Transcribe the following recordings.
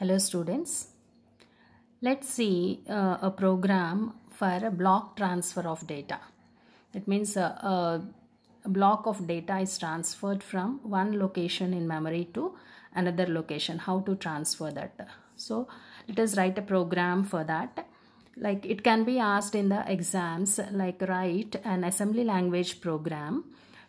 Hello students. Let's see uh, a program for a block transfer of data. That means uh, a block of data is transferred from one location in memory to another location. How to transfer that? So let us write a program for that. Like it can be asked in the exams like write an assembly language program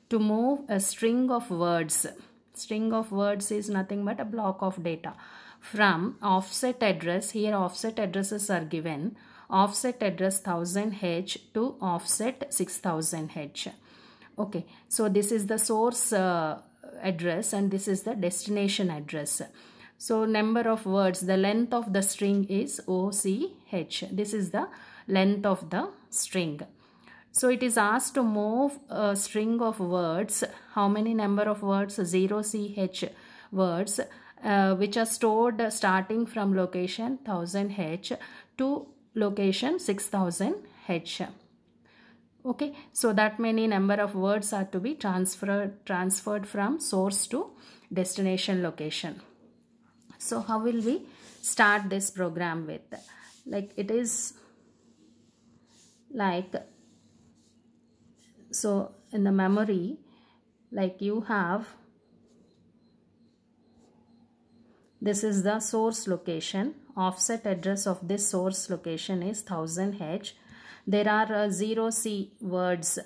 to move a string of words. String of words is nothing but a block of data from offset address here offset addresses are given offset address 1000h to offset 6000h okay so this is the source uh, address and this is the destination address so number of words the length of the string is OCH this is the length of the string so it is asked to move a string of words how many number of words 0CH words uh, which are stored starting from location 1000H to location 6000H. Okay, so that many number of words are to be transferred, transferred from source to destination location. So how will we start this program with? Like it is like so in the memory like you have This is the source location. Offset address of this source location is 1000H. There are uh, 0C words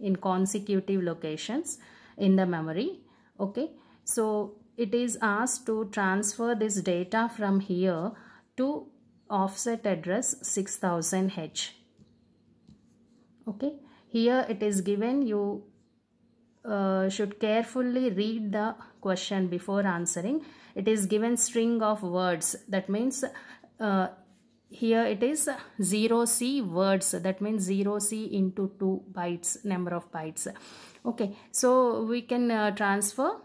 in consecutive locations in the memory. Okay. So it is asked to transfer this data from here to offset address 6000H. Okay. Here it is given you uh, should carefully read the question before answering. It is given string of words. That means uh, here it is 0c words. That means 0c into 2 bytes, number of bytes. Okay, so we can uh, transfer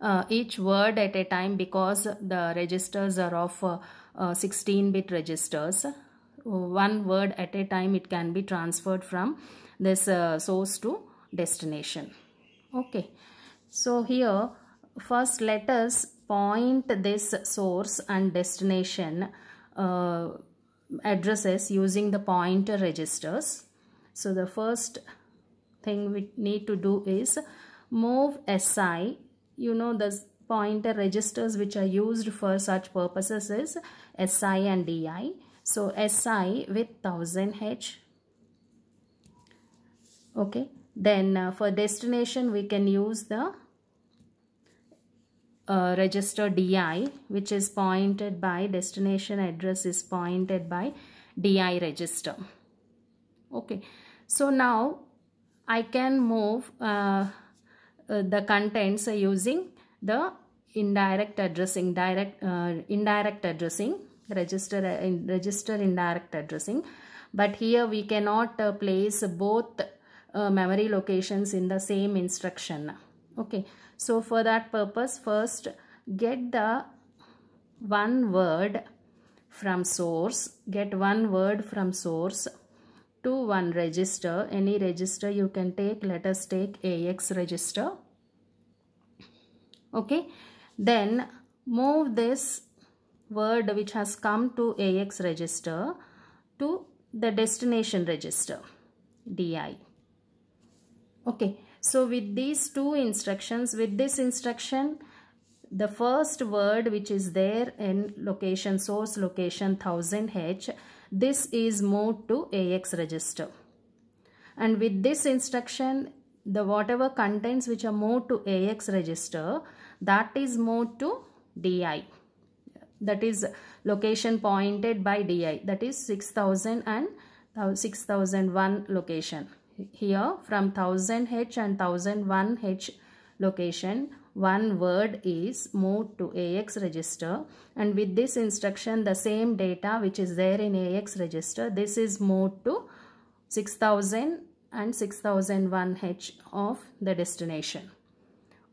uh, each word at a time because the registers are of 16-bit uh, uh, registers. One word at a time it can be transferred from this uh, source to destination okay so here first let us point this source and destination uh, addresses using the pointer registers so the first thing we need to do is move SI you know the pointer registers which are used for such purposes is SI and DI so SI with 1000H okay then uh, for destination we can use the uh, register DI which is pointed by destination address is pointed by DI register okay so now I can move uh, uh the contents using the indirect addressing direct uh, indirect addressing register uh, in, register indirect addressing but here we cannot place both uh, memory locations in the same instruction okay so for that purpose first get the one word from source get one word from source to one register any register you can take let us take ax register okay then move this word which has come to ax register to the destination register di okay so with these two instructions with this instruction the first word which is there in location source location 1000h this is moved to ax register and with this instruction the whatever contents which are moved to AX register that is moved to DI that is location pointed by DI that is 6000 and uh, 6001 location here from 1000H and 1001H location one word is moved to AX register and with this instruction the same data which is there in AX register this is moved to 6000 and 6001H of the destination.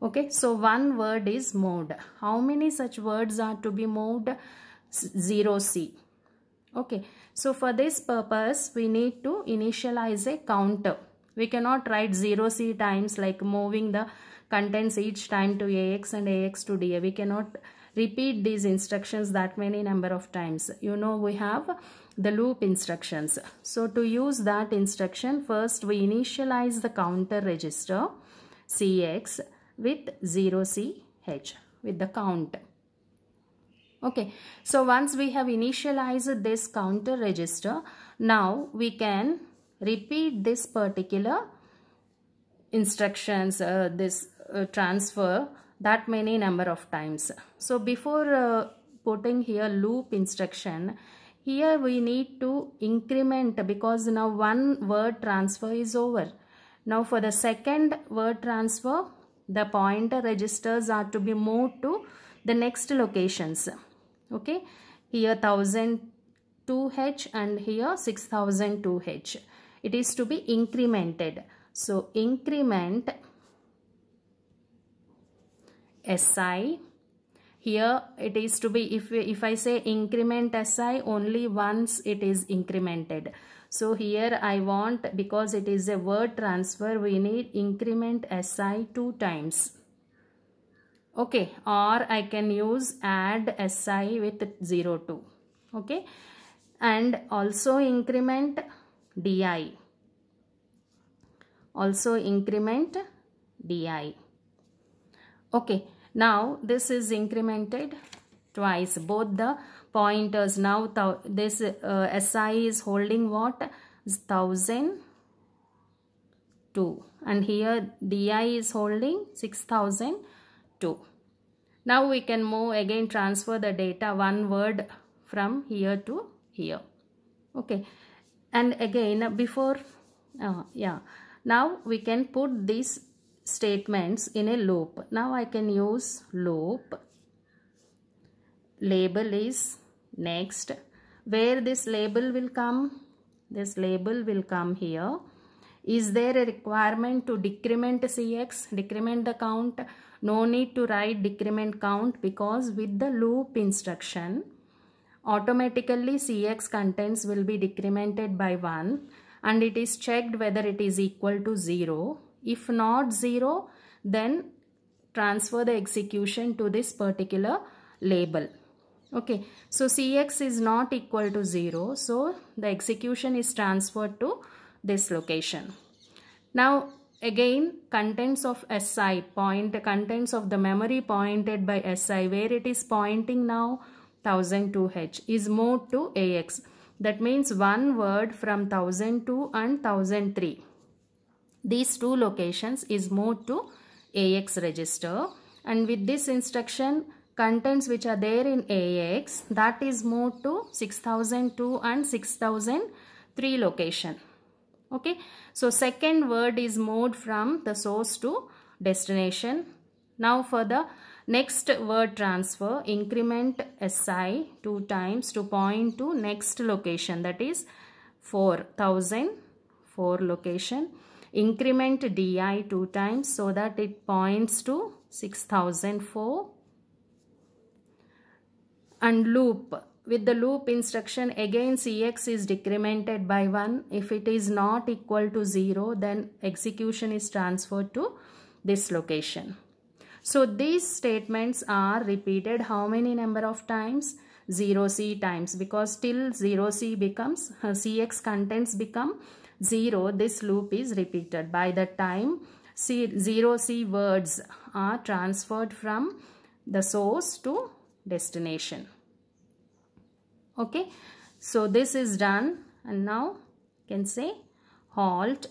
Okay, so one word is moved. How many such words are to be moved? 0C. Okay, so for this purpose, we need to initialize a counter. We cannot write 0c times like moving the contents each time to AX and AX to DA. We cannot repeat these instructions that many number of times. You know we have the loop instructions. So to use that instruction, first we initialize the counter register CX with 0CH with the count okay so once we have initialized this counter register now we can repeat this particular instructions uh, this uh, transfer that many number of times so before uh, putting here loop instruction here we need to increment because now one word transfer is over now for the second word transfer the pointer registers are to be moved to the next locations okay here 1002h and here 6002h it is to be incremented so increment SI here it is to be if if I say increment SI only once it is incremented so here I want because it is a word transfer we need increment SI two times okay or I can use add SI with 0 2 okay and also increment DI also increment DI okay now this is incremented twice both the pointers now this uh, SI is holding what is 1002 and here DI is holding 6000 2. Now we can move again transfer the data one word from here to here. Okay. And again before, uh, yeah. Now we can put these statements in a loop. Now I can use loop. Label is next. Where this label will come? This label will come here. Is there a requirement to decrement Cx, decrement the count? No need to write decrement count because with the loop instruction, automatically Cx contents will be decremented by 1 and it is checked whether it is equal to 0. If not 0, then transfer the execution to this particular label. Okay, so Cx is not equal to 0. So the execution is transferred to this location. Now again contents of SI point contents of the memory pointed by SI where it is pointing now 1002H is moved to AX that means one word from 1002 and 1003 these two locations is moved to AX register and with this instruction contents which are there in AX that is moved to 6002 and 6003 location okay so second word is moved from the source to destination now for the next word transfer increment si two times to point to next location that is 4000 4 location increment di two times so that it points to 6004 and loop with the loop instruction again CX is decremented by 1. If it is not equal to 0 then execution is transferred to this location. So these statements are repeated how many number of times? 0C times because till 0C becomes uh, CX contents become 0 this loop is repeated by the time C, 0C words are transferred from the source to destination okay so this is done and now can say halt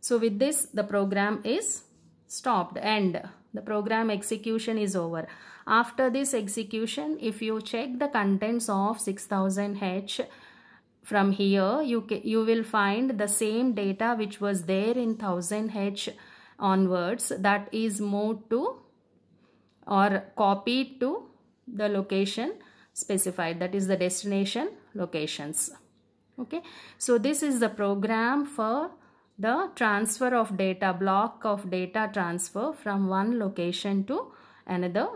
so with this the program is stopped and the program execution is over after this execution if you check the contents of 6000h from here you you will find the same data which was there in 1000h onwards that is moved to or copied to the location specified that is the destination locations okay so this is the program for the transfer of data block of data transfer from one location to another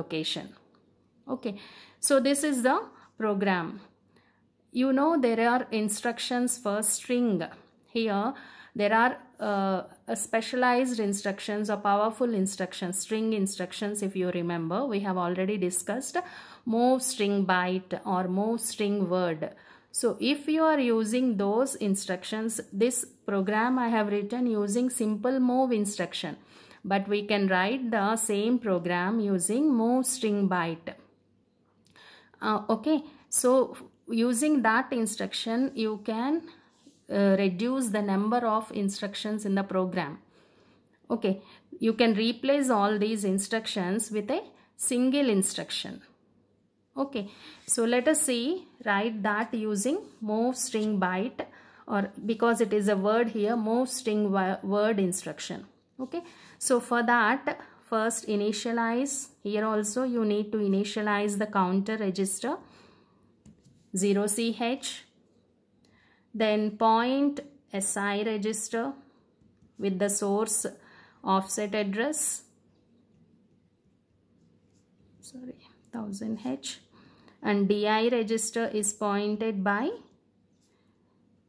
location okay so this is the program you know there are instructions for string here there are uh, specialized instructions or powerful instructions, string instructions if you remember. We have already discussed move string byte or move string word. So if you are using those instructions, this program I have written using simple move instruction. But we can write the same program using move string byte. Uh, okay, so using that instruction you can uh, reduce the number of instructions in the program. Okay, you can replace all these instructions with a single instruction. Okay, so let us see, write that using move string byte or because it is a word here, move string word instruction. Okay, so for that, first initialize, here also you need to initialize the counter register 0ch then point SI register with the source offset address. Sorry, 1000H. And DI register is pointed by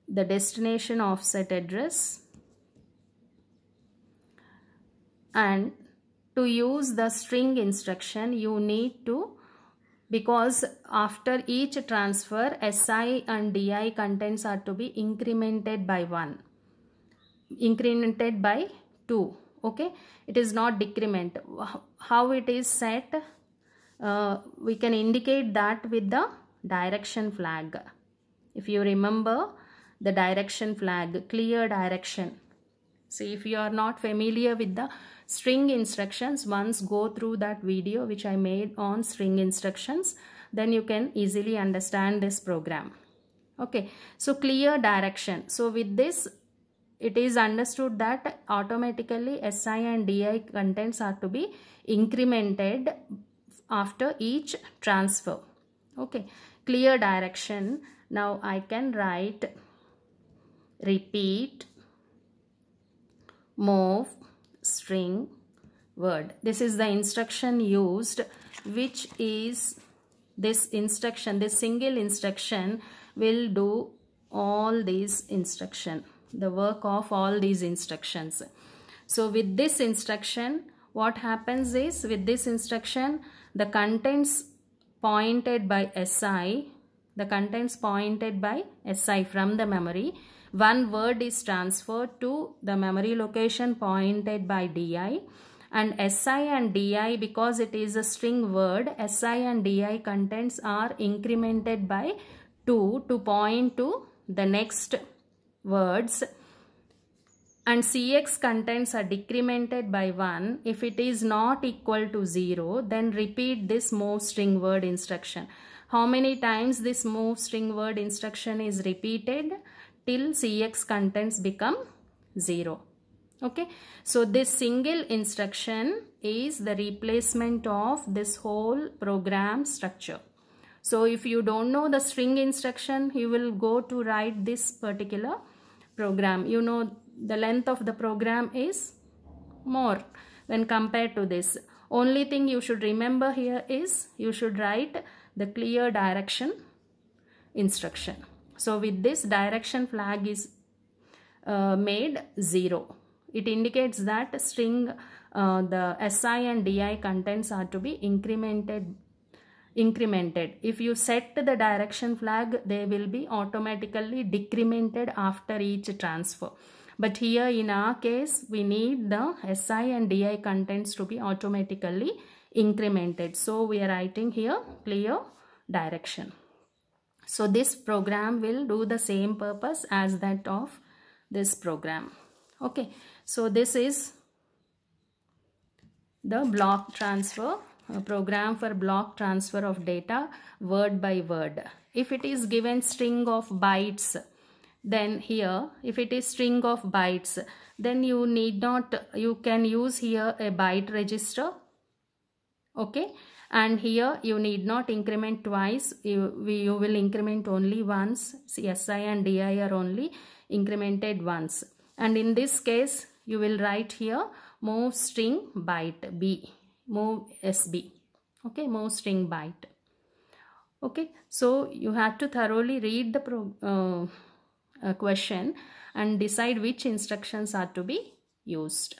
the destination offset address. And to use the string instruction, you need to because after each transfer SI and DI contents are to be incremented by 1 incremented by 2 okay it is not decrement how it is set uh, we can indicate that with the direction flag if you remember the direction flag clear direction so if you are not familiar with the string instructions, once go through that video which I made on string instructions, then you can easily understand this program. Okay, so clear direction. So with this, it is understood that automatically SI and DI contents are to be incremented after each transfer. Okay, clear direction. Now I can write repeat move string word this is the instruction used which is this instruction this single instruction will do all these instruction the work of all these instructions so with this instruction what happens is with this instruction the contents pointed by si the contents pointed by si from the memory one word is transferred to the memory location pointed by DI and SI and DI because it is a string word SI and DI contents are incremented by 2 to point to the next words and CX contents are decremented by 1 if it is not equal to 0 then repeat this move string word instruction. How many times this move string word instruction is repeated? till CX contents become 0. Okay, so this single instruction is the replacement of this whole program structure. So if you don't know the string instruction, you will go to write this particular program. You know the length of the program is more when compared to this. Only thing you should remember here is you should write the clear direction instruction. So with this direction flag is uh, made 0. It indicates that string uh, the SI and DI contents are to be incremented incremented. If you set the direction flag, they will be automatically decremented after each transfer. But here in our case, we need the SI and DI contents to be automatically incremented. So we are writing here clear direction. So this program will do the same purpose as that of this program. Okay, so this is the block transfer program for block transfer of data word by word. If it is given string of bytes, then here if it is string of bytes, then you need not, you can use here a byte register. Okay, and here you need not increment twice you, you will increment only once si and di are only incremented once and in this case you will write here move string byte b move sb okay move string byte okay so you have to thoroughly read the pro, uh, uh, question and decide which instructions are to be used